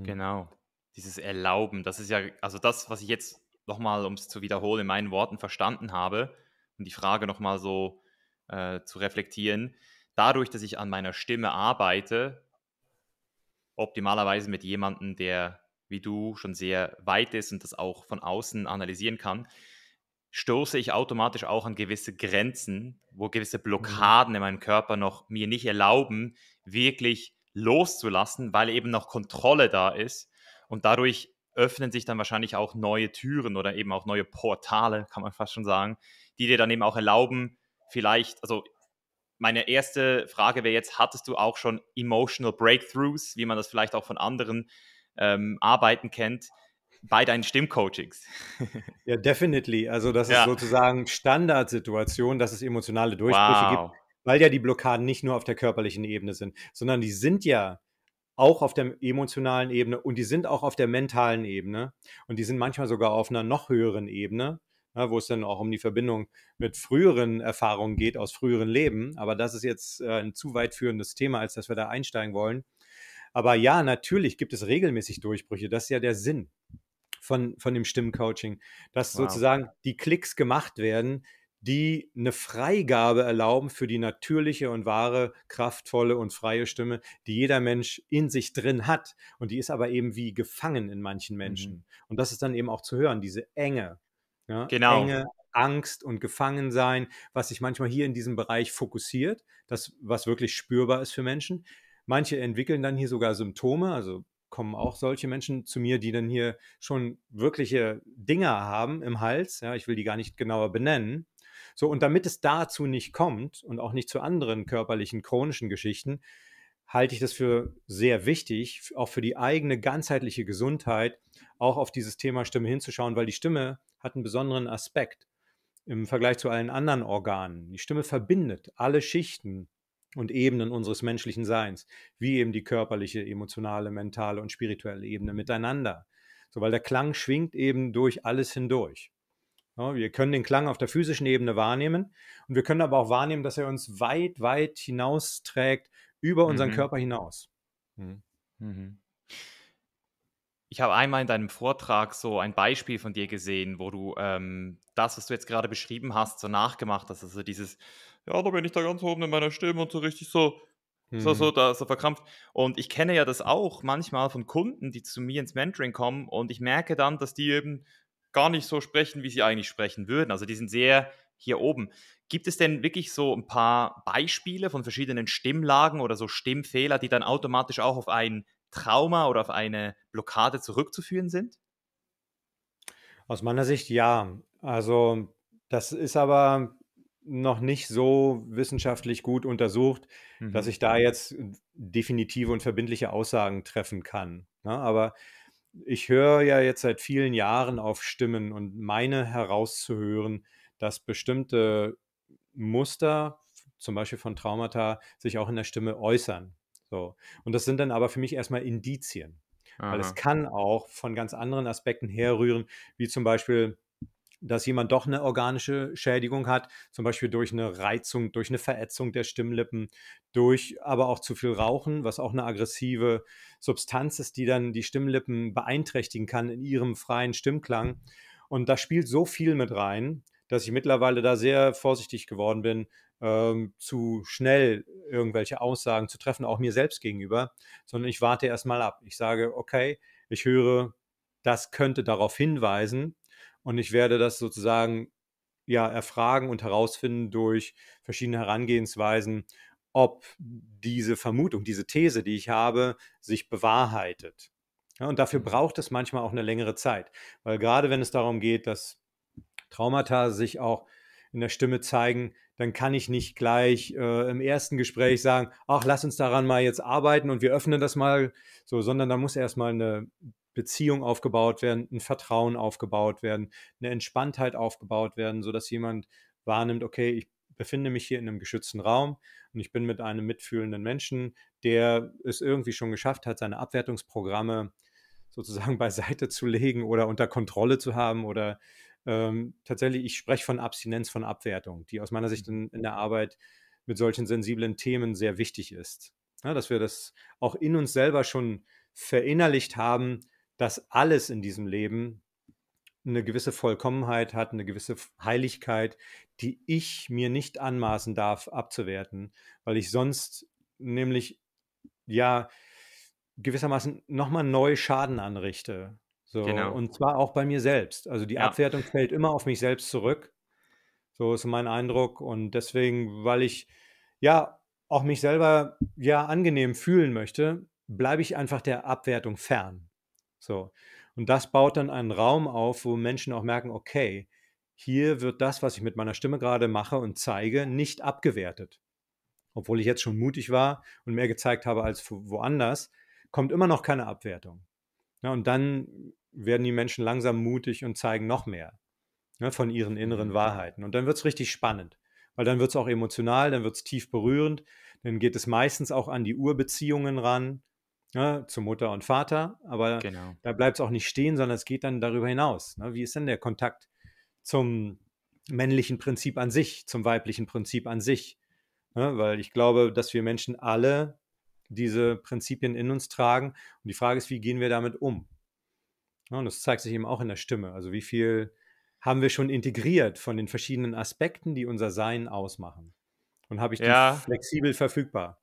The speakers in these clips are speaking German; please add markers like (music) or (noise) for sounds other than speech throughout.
Hm. Genau. Dieses Erlauben, das ist ja, also das, was ich jetzt nochmal, um es zu wiederholen, in meinen Worten verstanden habe um die Frage nochmal so äh, zu reflektieren, dadurch, dass ich an meiner Stimme arbeite, optimalerweise mit jemandem, der wie du schon sehr weit ist und das auch von außen analysieren kann, stoße ich automatisch auch an gewisse Grenzen, wo gewisse mhm. Blockaden in meinem Körper noch mir nicht erlauben, wirklich loszulassen, weil eben noch Kontrolle da ist und dadurch öffnen sich dann wahrscheinlich auch neue Türen oder eben auch neue Portale, kann man fast schon sagen, die dir dann eben auch erlauben, vielleicht, also meine erste Frage wäre jetzt, hattest du auch schon emotional Breakthroughs, wie man das vielleicht auch von anderen ähm, Arbeiten kennt, bei deinen Stimmcoachings? ja, definitely. Also das ist ja. sozusagen Standardsituation, dass es emotionale Durchbrüche wow. gibt weil ja die Blockaden nicht nur auf der körperlichen Ebene sind, sondern die sind ja auch auf der emotionalen Ebene und die sind auch auf der mentalen Ebene und die sind manchmal sogar auf einer noch höheren Ebene, ne, wo es dann auch um die Verbindung mit früheren Erfahrungen geht aus früheren Leben. Aber das ist jetzt äh, ein zu weit führendes Thema, als dass wir da einsteigen wollen. Aber ja, natürlich gibt es regelmäßig Durchbrüche. Das ist ja der Sinn von, von dem Stimmcoaching, dass wow. sozusagen die Klicks gemacht werden, die eine Freigabe erlauben für die natürliche und wahre, kraftvolle und freie Stimme, die jeder Mensch in sich drin hat. Und die ist aber eben wie gefangen in manchen Menschen. Mhm. Und das ist dann eben auch zu hören, diese Enge. Ja, genau. Enge, Angst und Gefangensein, was sich manchmal hier in diesem Bereich fokussiert, das, was wirklich spürbar ist für Menschen. Manche entwickeln dann hier sogar Symptome, also kommen auch solche Menschen zu mir, die dann hier schon wirkliche Dinger haben im Hals. Ja, ich will die gar nicht genauer benennen. So, und damit es dazu nicht kommt und auch nicht zu anderen körperlichen chronischen Geschichten, halte ich das für sehr wichtig, auch für die eigene ganzheitliche Gesundheit, auch auf dieses Thema Stimme hinzuschauen, weil die Stimme hat einen besonderen Aspekt im Vergleich zu allen anderen Organen. Die Stimme verbindet alle Schichten und Ebenen unseres menschlichen Seins, wie eben die körperliche, emotionale, mentale und spirituelle Ebene miteinander. So, weil der Klang schwingt eben durch alles hindurch. Ja, wir können den Klang auf der physischen Ebene wahrnehmen und wir können aber auch wahrnehmen, dass er uns weit, weit hinausträgt, über unseren mhm. Körper hinaus. Mhm. Mhm. Ich habe einmal in deinem Vortrag so ein Beispiel von dir gesehen, wo du ähm, das, was du jetzt gerade beschrieben hast, so nachgemacht hast. Also dieses, ja, da bin ich da ganz oben in meiner Stimme und so richtig so, so, so, mhm. da, so verkrampft. Und ich kenne ja das auch manchmal von Kunden, die zu mir ins Mentoring kommen und ich merke dann, dass die eben gar nicht so sprechen, wie sie eigentlich sprechen würden. Also die sind sehr hier oben. Gibt es denn wirklich so ein paar Beispiele von verschiedenen Stimmlagen oder so Stimmfehler, die dann automatisch auch auf ein Trauma oder auf eine Blockade zurückzuführen sind? Aus meiner Sicht ja. Also das ist aber noch nicht so wissenschaftlich gut untersucht, mhm. dass ich da jetzt definitive und verbindliche Aussagen treffen kann. Ne? Aber ich höre ja jetzt seit vielen Jahren auf Stimmen und meine herauszuhören, dass bestimmte Muster, zum Beispiel von Traumata, sich auch in der Stimme äußern. So. Und das sind dann aber für mich erstmal Indizien. Aha. Weil es kann auch von ganz anderen Aspekten herrühren, wie zum Beispiel dass jemand doch eine organische Schädigung hat, zum Beispiel durch eine Reizung, durch eine Verätzung der Stimmlippen, durch aber auch zu viel Rauchen, was auch eine aggressive Substanz ist, die dann die Stimmlippen beeinträchtigen kann in ihrem freien Stimmklang. Und da spielt so viel mit rein, dass ich mittlerweile da sehr vorsichtig geworden bin, ähm, zu schnell irgendwelche Aussagen zu treffen, auch mir selbst gegenüber, sondern ich warte erstmal ab. Ich sage, okay, ich höre, das könnte darauf hinweisen, und ich werde das sozusagen ja erfragen und herausfinden durch verschiedene Herangehensweisen, ob diese Vermutung, diese These, die ich habe, sich bewahrheitet. Ja, und dafür braucht es manchmal auch eine längere Zeit, weil gerade wenn es darum geht, dass Traumata sich auch in der Stimme zeigen, dann kann ich nicht gleich äh, im ersten Gespräch sagen, ach, lass uns daran mal jetzt arbeiten und wir öffnen das mal, so, sondern da muss erstmal eine Beziehung aufgebaut werden, ein Vertrauen aufgebaut werden, eine Entspanntheit aufgebaut werden, sodass jemand wahrnimmt, okay, ich befinde mich hier in einem geschützten Raum und ich bin mit einem mitfühlenden Menschen, der es irgendwie schon geschafft hat, seine Abwertungsprogramme sozusagen (laughs) beiseite zu legen oder unter Kontrolle zu haben oder ähm, tatsächlich, ich spreche von Abstinenz von Abwertung, die aus meiner Sicht mhm. in, in der Arbeit mit solchen sensiblen Themen sehr wichtig ist. Ja, ne, dass wir das auch in uns selber schon verinnerlicht haben, dass alles in diesem Leben eine gewisse Vollkommenheit hat, eine gewisse Heiligkeit, die ich mir nicht anmaßen darf abzuwerten, weil ich sonst nämlich ja gewissermaßen nochmal neu Schaden anrichte. So, genau. Und zwar auch bei mir selbst. Also die ja. Abwertung fällt immer auf mich selbst zurück. So ist mein Eindruck. Und deswegen, weil ich ja auch mich selber ja angenehm fühlen möchte, bleibe ich einfach der Abwertung fern. So. Und das baut dann einen Raum auf, wo Menschen auch merken, okay, hier wird das, was ich mit meiner Stimme gerade mache und zeige, nicht abgewertet. Obwohl ich jetzt schon mutig war und mehr gezeigt habe als woanders, kommt immer noch keine Abwertung. Ja, und dann werden die Menschen langsam mutig und zeigen noch mehr ne, von ihren inneren mhm. Wahrheiten. Und dann wird es richtig spannend, weil dann wird es auch emotional, dann wird es tief berührend, dann geht es meistens auch an die Urbeziehungen ran ne, zu Mutter und Vater, aber genau. da bleibt es auch nicht stehen, sondern es geht dann darüber hinaus. Ne? Wie ist denn der Kontakt zum männlichen Prinzip an sich, zum weiblichen Prinzip an sich? Ne? Weil ich glaube, dass wir Menschen alle diese Prinzipien in uns tragen. Und die Frage ist, wie gehen wir damit um? Ja, ne? und das zeigt sich eben auch in der Stimme. Also wie viel haben wir schon integriert von den verschiedenen Aspekten, die unser Sein ausmachen? Und habe ich die ja. flexibel verfügbar?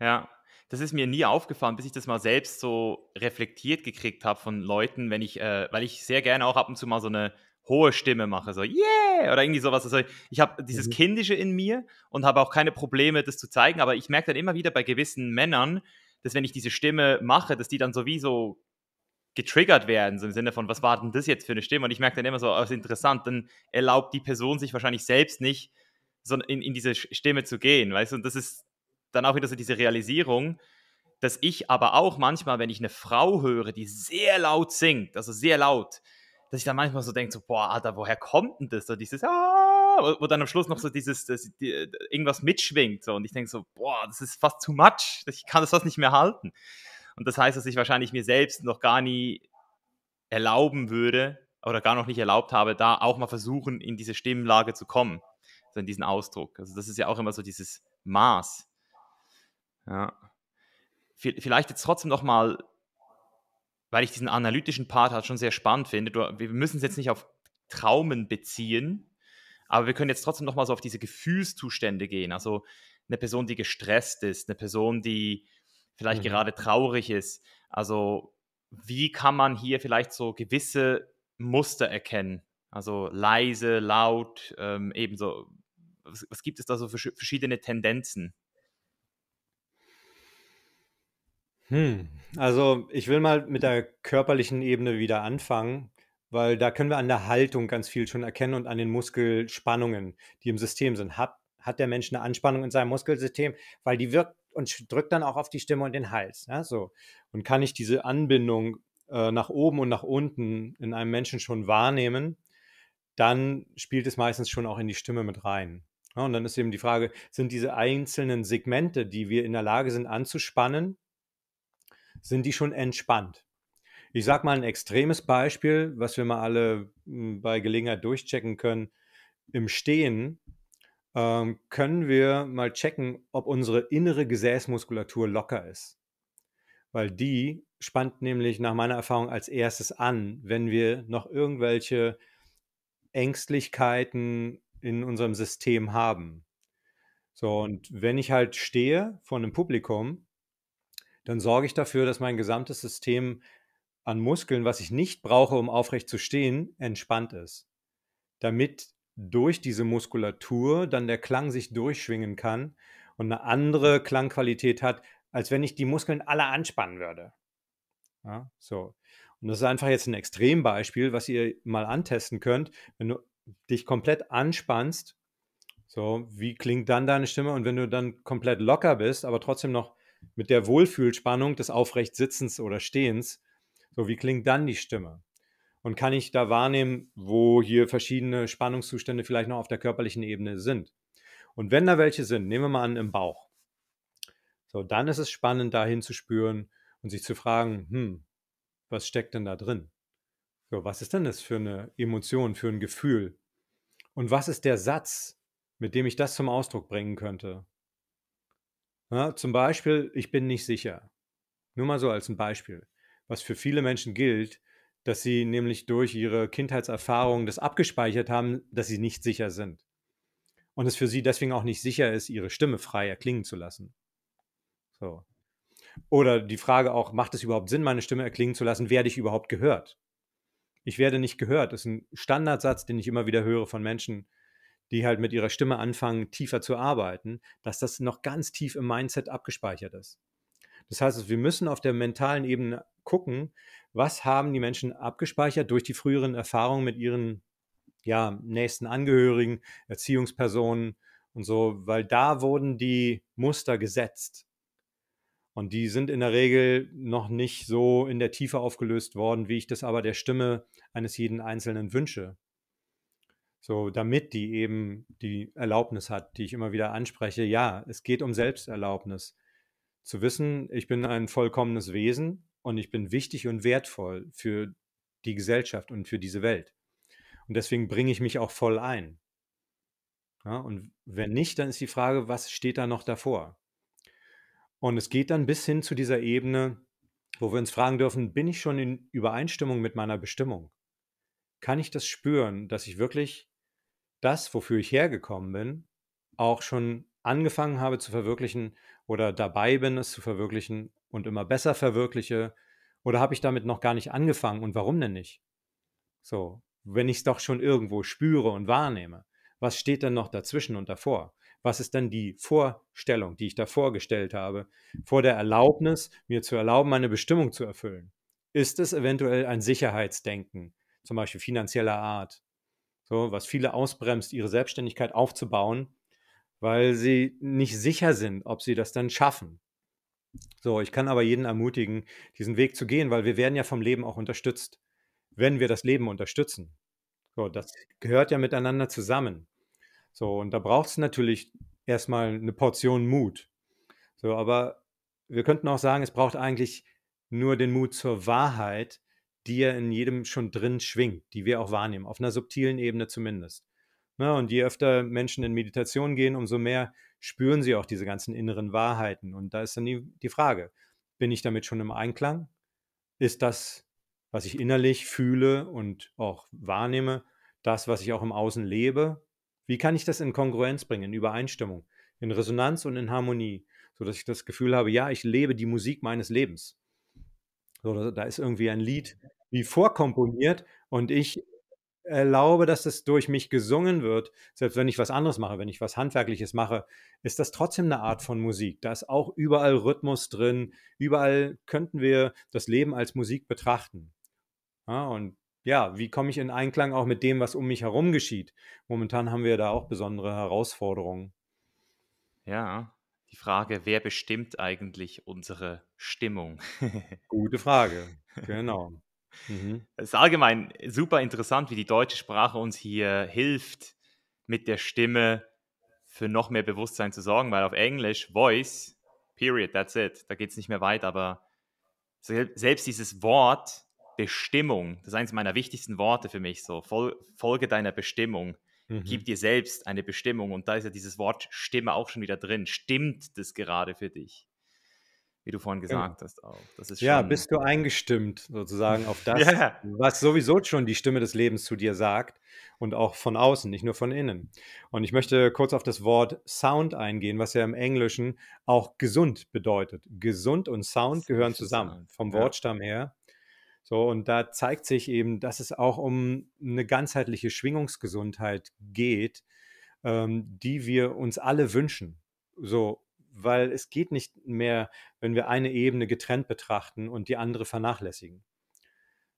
Ja, das ist mir nie aufgefallen, bis ich das mal selbst so reflektiert gekriegt habe von Leuten, wenn ich, äh, weil ich sehr gerne auch ab und zu mal so eine hohe Stimme mache, so yeah oder irgendwie sowas. Also ich habe dieses mhm. Kindische in mir und habe auch keine Probleme, das zu zeigen, aber ich merke dann immer wieder bei gewissen Männern, dass wenn ich diese Stimme mache, dass die dann sowieso getriggert werden, so im Sinne von, was war denn das jetzt für eine Stimme? Und ich merke dann immer so, das oh, ist interessant, dann erlaubt die Person sich wahrscheinlich selbst nicht, so in, in diese Stimme zu gehen, weißt du? Und das ist, dann auch wieder so diese Realisierung, dass ich aber auch manchmal, wenn ich eine Frau höre, die sehr laut singt, also sehr laut, dass ich dann manchmal so denke, so, boah, Alter, woher kommt denn das? So dieses, ah, wo dann am Schluss noch so dieses, das, die, irgendwas mitschwingt. So. Und ich denke so, boah, das ist fast too much. Ich kann das fast nicht mehr halten. Und das heißt, dass ich wahrscheinlich mir selbst noch gar nie erlauben würde oder gar noch nicht erlaubt habe, da auch mal versuchen, in diese Stimmlage zu kommen, so in diesen Ausdruck. Also das ist ja auch immer so dieses Maß. Ja. Vielleicht jetzt trotzdem nochmal, weil ich diesen analytischen Part halt schon sehr spannend finde. wir müssen es jetzt nicht auf Traumen beziehen, aber wir können jetzt trotzdem nochmal so auf diese Gefühlszustände gehen. Also eine Person, die gestresst ist, eine Person, die vielleicht mhm. gerade traurig ist. Also wie kann man hier vielleicht so gewisse Muster erkennen? Also leise, laut, ähm, ebenso. Was, was, gibt es da so für verschiedene Tendenzen? Hm. Also ich will mal mit der körperlichen Ebene wieder anfangen, weil da können wir an der Haltung ganz viel schon erkennen und an den Muskelspannungen, die im System sind. Hat, hat der Mensch eine Anspannung in seinem Muskelsystem, weil die wirkt und drückt dann auch auf die Stimme und den Hals. Ja, so. Und kann ich diese Anbindung äh, nach oben und nach unten in einem Menschen schon wahrnehmen, dann spielt es meistens schon auch in die Stimme mit rein. Ja, und dann ist eben die Frage, sind diese einzelnen Segmente, die wir in der Lage sind anzuspannen, sind die schon entspannt. Ich sage mal ein extremes Beispiel, was wir mal alle hm, bei Gelegenheit durchchecken können. Im Stehen ähm, können wir mal checken, ob unsere innere Gesäßmuskulatur locker ist. Weil die spannt nämlich nach meiner Erfahrung als erstes an, wenn wir noch irgendwelche Ängstlichkeiten in unserem System haben. So, und wenn ich halt stehe vor einem Publikum dann sorge ich dafür, dass mein gesamtes System an Muskeln, was ich nicht brauche, um aufrecht zu stehen, entspannt ist. Damit durch diese Muskulatur dann der Klang sich durchschwingen kann und eine andere Klangqualität hat, als wenn ich die Muskeln alle anspannen würde. Ja, so. Und das ist einfach jetzt ein Extrembeispiel, was ihr mal antesten könnt. Wenn du dich komplett anspannst, so, wie klingt dann deine Stimme? Und wenn du dann komplett locker bist, aber trotzdem noch mit der Wohlfühlspannung des aufrecht oder Stehens. So, wie klingt dann die Stimme? Und kann ich da wahrnehmen, wo hier verschiedene Spannungszustände vielleicht noch auf der körperlichen Ebene sind? Und wenn da welche sind, nehmen wir mal an, im Bauch. So, dann ist es spannend, dahin zu spüren und sich zu fragen, hm, was steckt denn da drin? So, was ist denn das für eine Emotion, für ein Gefühl? Und was ist der Satz, mit dem ich das zum Ausdruck bringen könnte? Ja, zum Beispiel, ich bin nicht sicher. Nur mal so als ein Beispiel, was für viele Menschen gilt, dass sie nämlich durch ihre Kindheitserfahrungen das abgespeichert haben, dass sie nicht sicher sind. Und es für sie deswegen auch nicht sicher ist, ihre Stimme frei erklingen zu lassen. So. Oder die Frage auch, macht es überhaupt Sinn, meine Stimme erklingen zu lassen? Werde ich überhaupt gehört? Ich werde nicht gehört. Das ist ein Standardsatz, den ich immer wieder höre von Menschen, die halt mit ihrer Stimme anfangen, tiefer zu arbeiten, dass das noch ganz tief im Mindset abgespeichert ist. Das heißt, also, wir müssen auf der mentalen Ebene gucken, was haben die Menschen abgespeichert durch die früheren Erfahrungen mit ihren ja, nächsten Angehörigen, Erziehungspersonen und so, weil da wurden die Muster gesetzt. Und die sind in der Regel noch nicht so in der Tiefe aufgelöst worden, wie ich das aber der Stimme eines jeden Einzelnen wünsche. So, damit die eben die Erlaubnis hat, die ich immer wieder anspreche. Ja, es geht um Selbsterlaubnis. Zu wissen, ich bin ein vollkommenes Wesen und ich bin wichtig und wertvoll für die Gesellschaft und für diese Welt. Und deswegen bringe ich mich auch voll ein. Ja, und wenn nicht, dann ist die Frage, was steht da noch davor? Und es geht dann bis hin zu dieser Ebene, wo wir uns fragen dürfen, bin ich schon in Übereinstimmung mit meiner Bestimmung? Kann ich das spüren, dass ich wirklich das, wofür ich hergekommen bin, auch schon angefangen habe zu verwirklichen oder dabei bin, es zu verwirklichen und immer besser verwirkliche? Oder habe ich damit noch gar nicht angefangen und warum denn nicht? So, wenn ich es doch schon irgendwo spüre und wahrnehme, was steht denn noch dazwischen und davor? Was ist denn die Vorstellung, die ich davor gestellt habe, vor der Erlaubnis, mir zu erlauben, meine Bestimmung zu erfüllen? Ist es eventuell ein Sicherheitsdenken, zum Beispiel finanzieller Art, so, was viele ausbremst, ihre Selbstständigkeit aufzubauen, weil sie nicht sicher sind, ob sie das dann schaffen. So, ich kann aber jeden ermutigen, diesen Weg zu gehen, weil wir werden ja vom Leben auch unterstützt, wenn wir das Leben unterstützen. So, das gehört ja miteinander zusammen. So, und da braucht es natürlich erstmal eine Portion Mut. So, aber wir könnten auch sagen, es braucht eigentlich nur den Mut zur Wahrheit, die ja in jedem schon drin schwingt, die wir auch wahrnehmen, auf einer subtilen Ebene zumindest. Na, ne? und je öfter Menschen in Meditation gehen, umso mehr spüren sie auch diese ganzen inneren Wahrheiten. Und da ist dann die, die Frage, bin ich damit schon im Einklang? Ist das, was ich innerlich fühle und auch wahrnehme, das, was ich auch im Außen lebe? Wie kann ich das in Kongruenz bringen, in Übereinstimmung, in Resonanz und in Harmonie, sodass ich das Gefühl habe, ja, ich lebe die Musik meines Lebens. So, da ist irgendwie ein Lied wie vorkomponiert und ich erlaube, dass es durch mich gesungen wird, selbst wenn ich was anderes mache, wenn ich was Handwerkliches mache, ist das trotzdem eine Art von Musik. Da ist auch überall Rhythmus drin. Überall könnten wir das Leben als Musik betrachten. Ja, und ja, wie komme ich in Einklang auch mit dem, was um mich herum geschieht? Momentan haben wir da auch besondere Herausforderungen. Ja, die Frage, wer bestimmt eigentlich unsere Stimmung? (laughs) Gute Frage, genau. Mhm. Es ist allgemein super interessant, wie die deutsche Sprache uns hier hilft, mit der Stimme für noch mehr Bewusstsein zu sorgen, weil auf Englisch Voice, period, that's it, da geht es nicht mehr weit, aber selbst dieses Wort Bestimmung, das ist eines meiner wichtigsten Worte für mich, so Folge deiner Bestimmung Mhm. Gib dir selbst eine Bestimmung. Und da ist ja dieses Wort Stimme auch schon wieder drin. Stimmt das gerade für dich? Wie du vorhin genau. gesagt ja. hast auch. Das ist ja, bist du eingestimmt sozusagen auf (laughs) das, ja. was sowieso schon die Stimme des Lebens zu dir sagt und auch von außen, nicht nur von innen. Und ich möchte kurz auf das Wort Sound eingehen, was ja im Englischen auch gesund bedeutet. Gesund und Sound gehören zusammen, vom Wortstamm her. So, und da zeigt sich eben, dass es auch um eine ganzheitliche Schwingungsgesundheit geht, ähm, die wir uns alle wünschen. So, weil es geht nicht mehr, wenn wir eine Ebene getrennt betrachten und die andere vernachlässigen.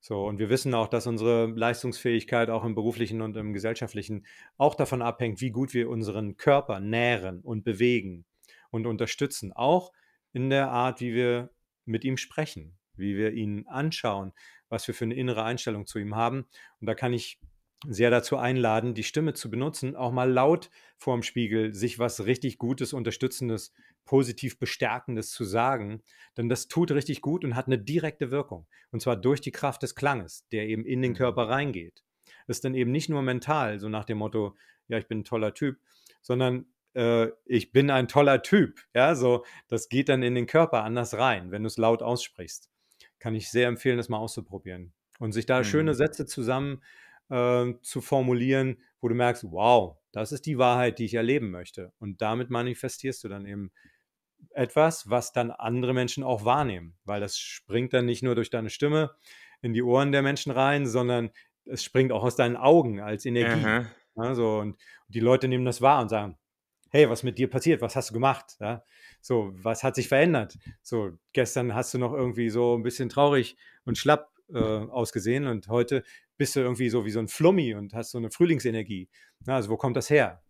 So, und wir wissen auch, dass unsere Leistungsfähigkeit auch im beruflichen und im gesellschaftlichen auch davon abhängt, wie gut wir unseren Körper nähren und bewegen und unterstützen, auch in der Art, wie wir mit ihm sprechen wie wir ihn anschauen, was wir für eine innere Einstellung zu ihm haben. Und da kann ich sehr dazu einladen, die Stimme zu benutzen, auch mal laut vorm Spiegel sich was richtig Gutes, Unterstützendes, positiv Bestärkendes zu sagen. Denn das tut richtig gut und hat eine direkte Wirkung. Und zwar durch die Kraft des Klanges, der eben in den mhm. Körper reingeht. Das ist dann eben nicht nur mental, so nach dem Motto, ja, ich bin ein toller Typ, sondern äh, ich bin ein toller Typ. Ja, so, das geht dann in den Körper anders rein, wenn du es laut aussprichst kann ich sehr empfehlen, das mal auszuprobieren. Und sich da mhm. schöne Sätze zusammen äh, zu formulieren, wo du merkst, wow, das ist die Wahrheit, die ich erleben möchte. Und damit manifestierst du dann eben etwas, was dann andere Menschen auch wahrnehmen, weil das springt dann nicht nur durch deine Stimme in die Ohren der Menschen rein, sondern es springt auch aus deinen Augen als Energie. Also, und die Leute nehmen das wahr und sagen, hey, was mit dir passiert? Was hast du gemacht? Ja? So, was hat sich verändert? So, gestern hast du noch irgendwie so ein bisschen traurig und schlapp äh, ausgesehen und heute bist du irgendwie so wie so ein Flummi und hast so eine Frühlingsenergie. Ja, also, wo kommt das her?